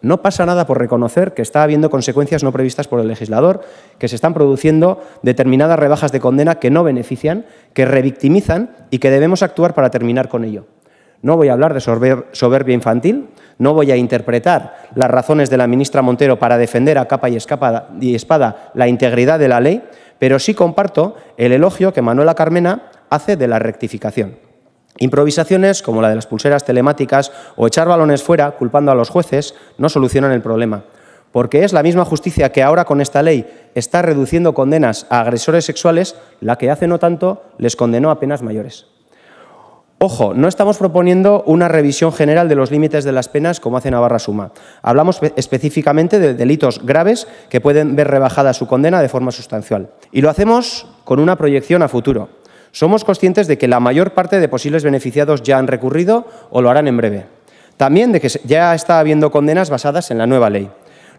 No pasa nada por reconocer que está habiendo consecuencias no previstas por el legislador, que se están produciendo determinadas rebajas de condena que no benefician, que revictimizan y que debemos actuar para terminar con ello. No voy a hablar de soberbia infantil, no voy a interpretar las razones de la ministra Montero para defender a capa y espada la integridad de la ley, pero sí comparto el elogio que Manuela Carmena hace de la rectificación. Improvisaciones como la de las pulseras telemáticas o echar balones fuera culpando a los jueces no solucionan el problema, porque es la misma justicia que ahora con esta ley está reduciendo condenas a agresores sexuales la que hace no tanto les condenó a penas mayores. Ojo, no estamos proponiendo una revisión general de los límites de las penas como hace Navarra Suma. Hablamos específicamente de delitos graves que pueden ver rebajada su condena de forma sustancial. Y lo hacemos con una proyección a futuro. Somos conscientes de que la mayor parte de posibles beneficiados ya han recurrido o lo harán en breve. También de que ya está habiendo condenas basadas en la nueva ley.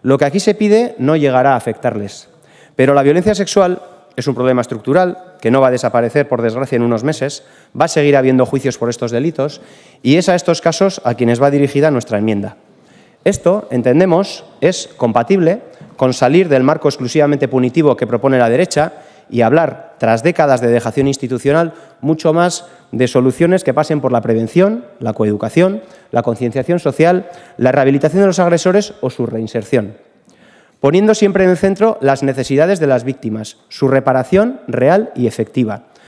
Lo que aquí se pide no llegará a afectarles. Pero la violencia sexual es un problema estructural que no va a desaparecer, por desgracia, en unos meses. Va a seguir habiendo juicios por estos delitos y es a estos casos a quienes va dirigida nuestra enmienda. Esto, entendemos, es compatible con salir del marco exclusivamente punitivo que propone la derecha y hablar, tras décadas de dejación institucional, mucho más de soluciones que pasen por la prevención, la coeducación, la concienciación social, la rehabilitación de los agresores o su reinserción, poniendo siempre en el centro las necesidades de las víctimas, su reparación real y efectiva